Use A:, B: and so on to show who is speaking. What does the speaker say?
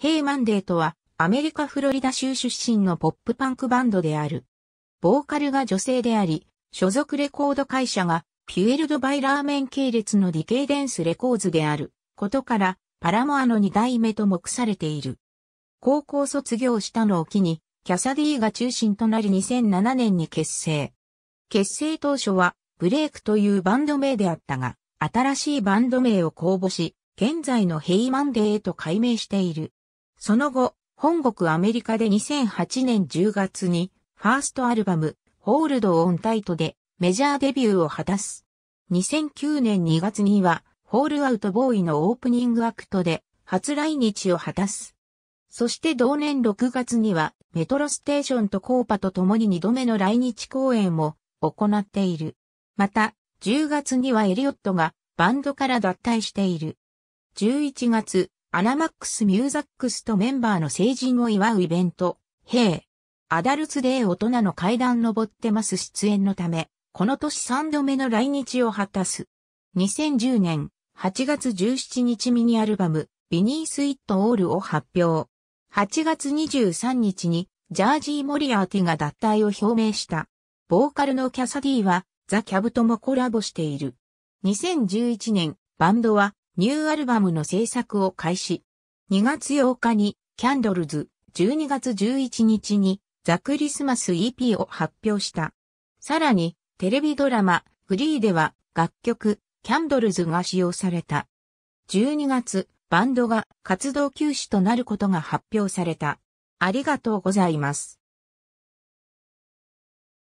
A: ヘイマンデーとは、アメリカフロリダ州出身のポップパンクバンドである。ボ
B: ーカルが女性であり、所属レコード会社が、ピュエルドバイラーメン系列のディケイデンスレコーズである、ことから、パラモアの二代目と目されている。高校卒業したのを機に、キャサディが中心となり2007年に結成。結成当初は、ブレイクというバンド名であったが、新しいバンド名を公募し、現在のヘイマンデーへと改名している。その後、本国アメリカで2008年10月に、ファーストアルバム、ホールドオンタイトで、メジャーデビューを果たす。2009年2月には、ホールアウトボーイのオープニングアクトで、初来日を果たす。そして同年6月には、メトロステーションとコーパと共に2度目の来日公演も行っている。また、10月にはエリオットがバンドから脱退している。11月、アナマックス・ミューザックスとメンバーの成人を祝うイベント、ヘイ。アダルツデー大人の階段登ってます出演のため、この年3度目の来日を果たす。2010年8月17日ミニアルバム、ビニースイットオールを発表。8月23日に、ジャージー・モリアーティが脱退を表明した。ボーカルのキャサディは、ザ・キャブともコラボしている。2011年、バンドは、ニューアルバムの制作を開始。2月8日に、キャンドルズ、12月11日に、ザ・クリスマス EP を発表した。さらに、テレビドラマ、フリーでは、楽曲、キャンドルズが使用された。12月、バンドが活動休止となることが
A: 発表された。ありがとうございます。